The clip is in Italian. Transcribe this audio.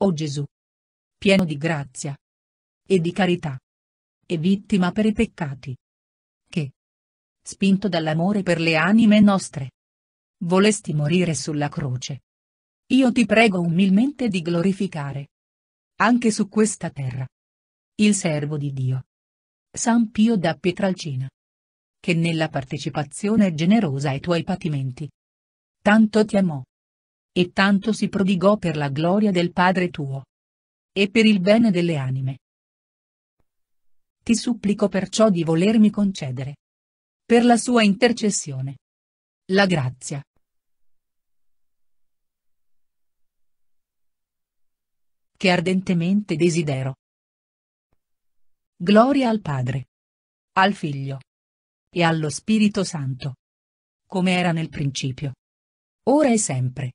O Gesù! Pieno di grazia e di carità e vittima per i peccati. Che, spinto dall'amore per le anime nostre, volesti morire sulla croce. Io ti prego umilmente di glorificare, anche su questa terra, il servo di Dio. San Pio da Pietralcina. Che nella partecipazione generosa ai tuoi patimenti. Tanto ti amò e tanto si prodigò per la gloria del Padre tuo. E per il bene delle anime. Ti supplico perciò di volermi concedere. Per la sua intercessione. La grazia. Che ardentemente desidero. Gloria al Padre. Al Figlio. E allo Spirito Santo. Come era nel principio. Ora e sempre